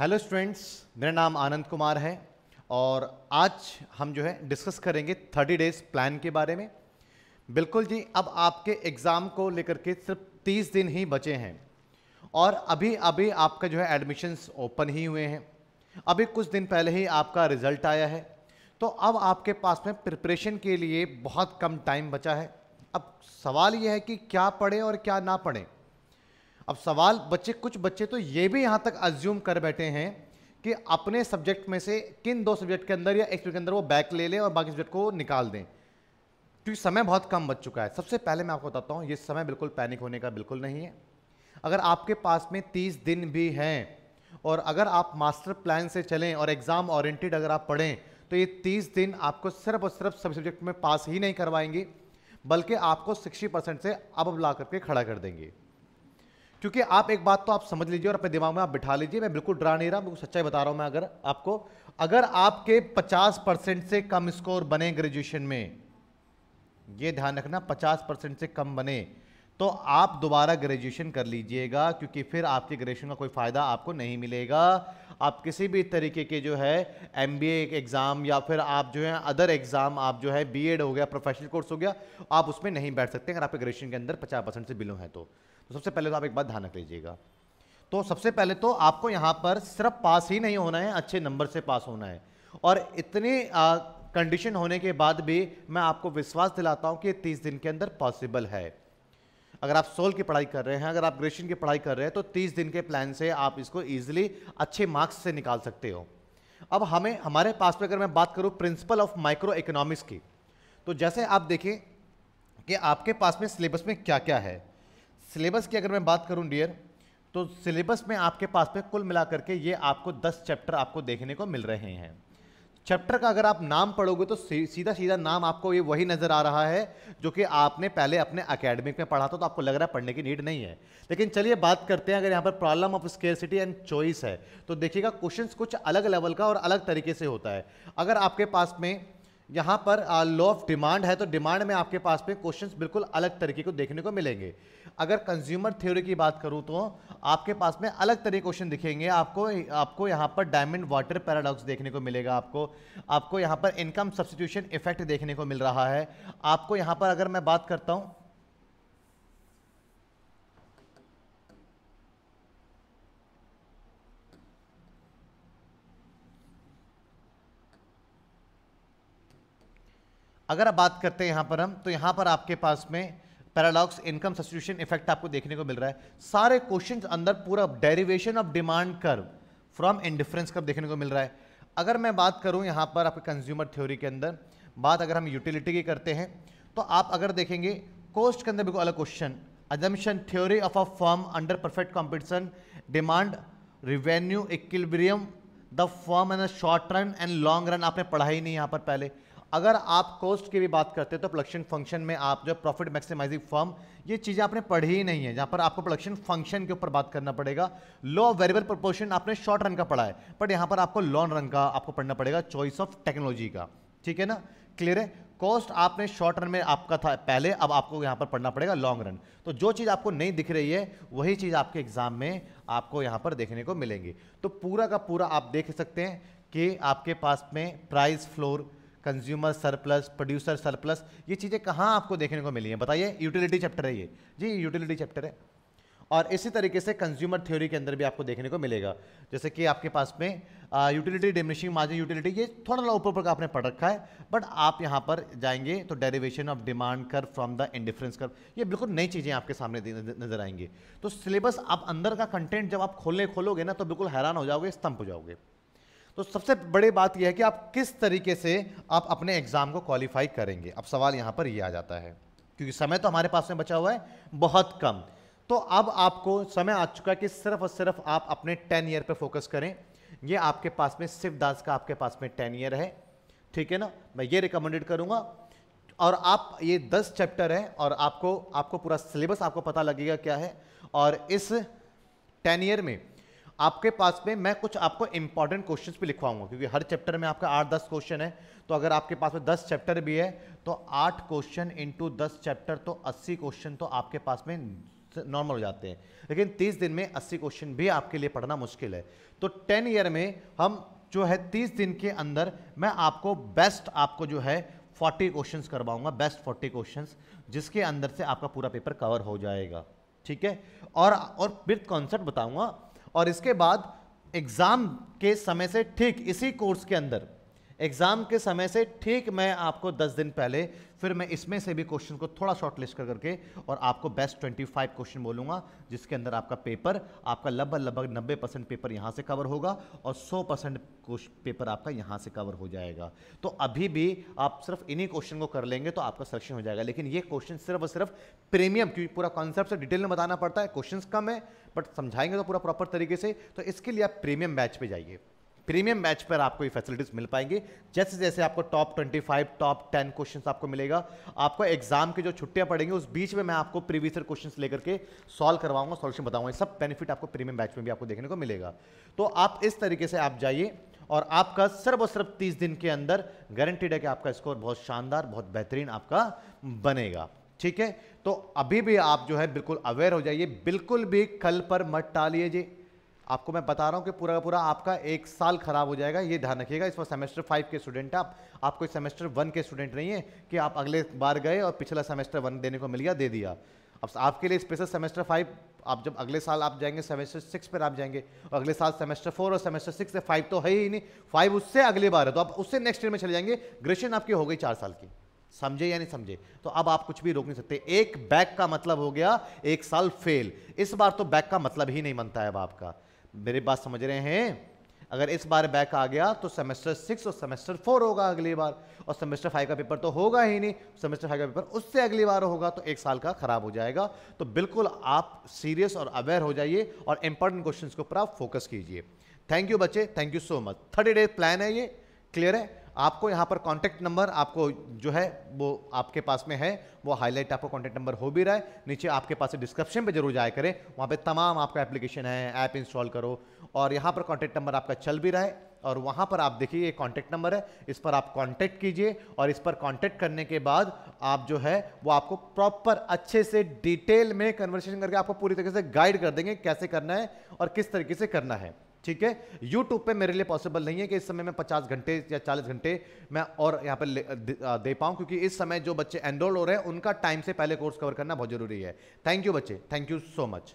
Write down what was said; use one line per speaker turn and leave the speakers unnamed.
hello students मेरा नाम आनंद कुमार है और आज हम जो है डिस्कस करेंगे थर्टी डेज प्लान के बारे में बिल्कुल जी अब आपके एग्ज़ाम को लेकर के सिर्फ तीस दिन ही बचे हैं और अभी अभी आपका जो है एडमिशन्स ओपन ही हुए हैं अभी कुछ दिन पहले ही आपका रिज़ल्ट आया है तो अब आपके पास में प्रिपरेशन के लिए बहुत कम टाइम बचा है अब सवाल यह है कि क्या पढ़ें और क्या ना पढ़ें अब सवाल बच्चे कुछ बच्चे तो ये भी यहाँ तक अज्यूम कर बैठे हैं कि अपने सब्जेक्ट में से किन दो सब्जेक्ट के अंदर या एक सब्जेक्ट के अंदर वो बैक ले लें और बाकी सब्जेक्ट को निकाल दें क्योंकि समय बहुत कम बच चुका है सबसे पहले मैं आपको बताता हूँ ये समय बिल्कुल पैनिक होने का बिल्कुल नहीं है अगर आपके पास में तीस दिन भी हैं और अगर आप मास्टर प्लान से चलें और एग्ज़ाम ऑरेंटेड अगर आप पढ़ें तो ये तीस दिन आपको सिर्फ और सिर्फ सब सब्जेक्ट में पास ही नहीं करवाएंगे बल्कि आपको सिक्सटी परसेंट से अब ला करके खड़ा कर देंगे क्योंकि आप एक बात तो आप समझ लीजिए और अपने दिमाग में आप बिठा लीजिए मैं बिल्कुल डरा नहीं रहा बिल्कुल सच्चाई बता रहा हूं मैं अगर आपको अगर आपके 50 परसेंट से कम स्कोर बने ग्रेजुएशन में ये ध्यान रखना 50 परसेंट से कम बने तो आप दोबारा ग्रेजुएशन कर लीजिएगा क्योंकि फिर आपके ग्रेजुएशन का कोई फ़ायदा आपको नहीं मिलेगा आप किसी भी तरीके के जो है एम बी एग्ज़ाम या फिर आप जो है अदर एग्ज़ाम आप जो है बी एड हो गया प्रोफेशनल कोर्स हो गया आप उसमें नहीं बैठ सकते अगर आपके ग्रेजुएशन के अंदर पचास परसेंट से बिलो हैं तो तो सबसे पहले तो आप एक बात ध्यान रख लीजिएगा तो सबसे पहले तो आपको यहाँ पर सिर्फ पास ही नहीं होना है अच्छे नंबर से पास होना है और इतने कंडीशन होने के बाद भी मैं आपको विश्वास दिलाता हूँ कि तीस दिन के अंदर पॉसिबल है अगर आप सोल की पढ़ाई कर रहे हैं अगर आप ग्रेजुएशन की पढ़ाई कर रहे हैं तो तीस दिन के प्लान से आप इसको ईजिली अच्छे मार्क्स से निकाल सकते हो अब हमें हमारे पास में अगर मैं बात करूँ प्रिंसिपल ऑफ माइक्रो इकोनॉमिक्स की तो जैसे आप देखें कि आपके पास में सिलेबस में क्या क्या है सिलेबस की अगर मैं बात करूं डियर तो सिलेबस में आपके पास पे कुल मिला के ये आपको दस चैप्टर आपको देखने को मिल रहे हैं चैप्टर का अगर आप नाम पढ़ोगे तो सीधा सीधा नाम आपको ये वही नज़र आ रहा है जो कि आपने पहले अपने अकेडमिक में पढ़ा था तो आपको लग रहा है पढ़ने की नीड नहीं है लेकिन चलिए बात करते हैं अगर यहाँ पर problem of scarcity and choice है तो देखिएगा क्वेश्चंस कुछ अलग लेवल का और अलग तरीके से होता है अगर आपके पास में यहाँ पर लॉ ऑफ डिमांड है तो डिमांड में आपके पास पे क्वेश्चंस बिल्कुल अलग तरीके को देखने को मिलेंगे अगर कंज्यूमर थ्योरी की बात करूँ तो आपके पास में अलग तरह के क्वेश्चन दिखेंगे आपको आपको यहाँ पर डायमंड वाटर पैराडॉक्स देखने को मिलेगा आपको आपको यहाँ पर इनकम सब्सिट्यूशन इफेक्ट देखने को मिल रहा है आपको यहाँ पर अगर मैं बात करता हूँ अगर आप बात करते हैं यहाँ पर हम तो यहाँ पर आपके पास में पैरालॉक्स इनकम सब्सिट्यूशन इफेक्ट आपको देखने को मिल रहा है सारे क्वेश्चन अंदर पूरा derivation of demand curve from indifference कब देखने को मिल रहा है अगर मैं बात करूँ यहाँ पर आपके कंज्यूमर थ्योरी के अंदर बात अगर हम यूटिलिटी की करते हैं तो आप अगर देखेंगे कोस्ट के अंदर बिल्कुल अलग question assumption theory of a firm under perfect competition demand revenue equilibrium the firm and short run and long run आपने पढ़ा ही नहीं यहाँ पर पहले अगर आप कॉस्ट की भी बात करते हैं तो प्रोडक्शन फंक्शन में आप जो प्रॉफिट मैक्सिमाइजिंग फर्म ये चीज़ें आपने पढ़ी ही नहीं है जहाँ पर आपको प्रोडक्शन फंक्शन के ऊपर बात करना पड़ेगा लो वेरिएबल प्रोपोर्शन आपने शॉर्ट रन का पढ़ा है बट यहाँ पर आपको लॉन्ग रन का आपको पढ़ना पड़ेगा चॉइस ऑफ टेक्नोलॉजी का ठीक है ना क्लियर है कॉस्ट आपने शॉर्ट रन में आपका था पहले अब आपको यहाँ पर पढ़ना पड़ेगा लॉन्ग रन तो जो चीज़ आपको नहीं दिख रही है वही चीज़ आपके एग्जाम में आपको यहाँ पर देखने को मिलेंगी तो पूरा का पूरा आप देख सकते हैं कि आपके पास में price floor consumer surplus producer surplus ये चीज़ें कहाँ आपको देखने को मिली हैं बताइए यूटिलिटी चैप्टर है ये जी यूटिलिटी चैप्टर है और इसी तरीके से कंज्यूमर थ्योरी के अंदर भी आपको देखने को मिलेगा जैसे कि आपके पास में यूटिलिटी डिमिनिशिंग मार्जिन यूटिलिटी ये थोड़ा ना ऊपर ऊपर का आपने पढ़ रखा है बट आप यहाँ पर जाएंगे तो derivation of demand curve from the indifference curve ये बिल्कुल नई चीज़ें आपके सामने नजर आएंगी तो सिलेबस आप अंदर का कंटेंट जब आप खोलने खोलोगे ना तो बिल्कुल हैरान हो जाओगे स्तंभ हो जाओगे तो सबसे बड़ी बात यह है कि आप किस तरीके से आप अपने एग्ज़ाम को क्वालिफाई करेंगे अब सवाल यहाँ पर यह आ जाता है क्योंकि समय तो हमारे पास में बचा हुआ है बहुत कम तो अब आपको समय आ चुका है कि सिर्फ और सिर्फ आप अपने टेन ईयर पर फोकस करें ये आपके पास में शिवदास का आपके पास में टेन ईयर है ठीक है ना मैं ये रिकमेंडेड करूँगा और आप ये दस चैप्टर हैं और आपको आपको पूरा सिलेबस आपको पता लगेगा क्या है और इस टेन ईयर में आपके पास में मैं कुछ आपको इंपॉर्टेंट क्वेश्चन भी लिखवाऊंगा क्योंकि हर चैप्टर में आपका आठ दस क्वेश्चन है तो अगर आपके पास में दस चैप्टर भी है तो आठ क्वेश्चन इंटू दस चैप्टर तो अस्सी क्वेश्चन तो आपके पास में नॉर्मल हो जाते हैं लेकिन तीस दिन में अस्सी क्वेश्चन भी आपके लिए पढ़ना मुश्किल है तो टेन ईयर में हम जो है तीस दिन के अंदर मैं आपको बेस्ट आपको जो है फोर्टी क्वेश्चन करवाऊंगा बेस्ट फोर्टी क्वेश्चन जिसके अंदर से आपका पूरा पेपर कवर हो जाएगा ठीक है और और विथ कॉन्सेप्ट बताऊंगा और इसके बाद एग्ज़ाम के समय से ठीक इसी कोर्स के अंदर एग्ज़ाम के समय से ठीक मैं आपको 10 दिन पहले फिर मैं इसमें से भी क्वेश्चन को थोड़ा शॉर्ट लिस्ट कर करके और आपको बेस्ट 25 क्वेश्चन बोलूंगा जिसके अंदर आपका पेपर आपका लगभग लगभग 90 परसेंट पेपर यहाँ से कवर होगा और 100 परसेंट पेपर आपका यहां से कवर हो जाएगा तो अभी भी आप सिर्फ इन्हीं क्वेश्चन को कर लेंगे तो आपका सिलेक्शन हो जाएगा लेकिन ये क्वेश्चन सिर्फ और सिर्फ प्रीमियम क्योंकि पूरा कॉन्सेप्ट से डिटेल में बताना पड़ता है क्वेश्चन कम है बट समझाएंगे तो पूरा प्रॉपर तरीके से तो इसके लिए आप प्रीमियम बैच पर जाइए प्रीमियम मैच पर आपको ये फैसिलिटीज मिल पाएंगी जैसे जैसे आपको टॉप 25, टॉप 10 क्वेश्चन आपको मिलेगा आपको एग्जाम की जो छुट्टियां पड़ेंगी उस बीच में मैं आपको प्रीवियसर क्वेश्चन लेकर के सॉल्व करवाऊंगा सोल्यूशन बताऊंगा सब बेनिफिट आपको प्रीमियम बैच में भी आपको देखने को मिलेगा तो आप इस तरीके से आप जाइए और आपका सिर्फ और सिर्फ तीस दिन के अंदर गारंटीड है कि आपका स्कोर बहुत शानदार बहुत बेहतरीन आपका बनेगा ठीक है तो अभी भी आप जो है बिल्कुल अवेयर हो जाइए बिल्कुल भी कल पर मत टालिए जी आपको मैं बता रहा हूँ कि पूरा पूरा आपका एक साल खराब हो जाएगा ये ध्यान रखिएगा इस पर सेमेस्टर फाइव के स्टूडेंट आप आपको सेमेस्टर वन के स्टूडेंट नहीं है कि आप अगले बार गए और पिछला सेमेस्टर वन देने को मिल गया दे दिया अब आपके लिए स्पेशल सेमेस्टर फाइव आप जब अगले साल आप जाएंगे सेमेस्टर सिक्स पर आप जाएंगे और अगले साल सेमेस्टर फोर और सेमेस्टर सिक्स से फाइव तो है ही नहीं फाइव उससे अगले बार है तो आप उससे नेक्स्ट ईयर में चले जाएंगे ग्रेजुएशन आपकी हो गई चार साल की समझे या नहीं समझे तो अब आप कुछ भी रोक नहीं सकते एक बैक का मतलब हो गया एक साल फेल इस बार तो बैक का मतलब ही नहीं बनता है अब आपका मेरी बात समझ रहे हैं अगर इस बार बैक आ गया तो सेमेस्टर सिक्स और सेमेस्टर फोर होगा अगली बार और सेमेस्टर फाइव का पेपर तो होगा ही नहीं सेमेस्टर फाइव का पेपर उससे अगली बार होगा तो एक साल का खराब हो जाएगा तो बिल्कुल आप सीरियस और अवेयर हो जाइए और इंपॉर्टेंट क्वेश्चन के ऊपर आप फोकस कीजिए थैंक यू बच्चे thank you so much thirty days plan है ये क्लियर है आपको यहाँ पर कॉन्टैक्ट नंबर आपको जो है वो आपके पास में है वो हाईलाइट आपको कॉन्टैक्ट नंबर हो भी रहा है नीचे आपके पास डिस्क्रिप्शन पर जरूर जाया करें वहाँ पर तमाम आपका एप्लीकेशन है ऐप इंस्टॉल करो और यहाँ पर कॉन्टैक्ट नंबर आपका चल भी रहा है और वहाँ पर आप देखिए ये कॉन्टैक्ट नंबर है इस पर आप कॉन्टैक्ट कीजिए और इस पर कॉन्टैक्ट करने के बाद आप जो है वो आपको प्रॉपर अच्छे से डिटेल में कन्वर्सेशन करके आपको पूरी तरीके से गाइड कर देंगे कैसे करना है और किस तरीके से करना है ठीक है यूट्यूब पे मेरे लिए पॉसिबल नहीं है कि इस समय मैं पचास घंटे या चालीस घंटे मैं और यहाँ पर दे पाऊँ क्योंकि इस समय जो बच्चे एनरोल हो रहे हैं उनका टाइम से पहले कोर्स कवर करना बहुत जरूरी है थैंक यू बच्चे थैंक यू सो मच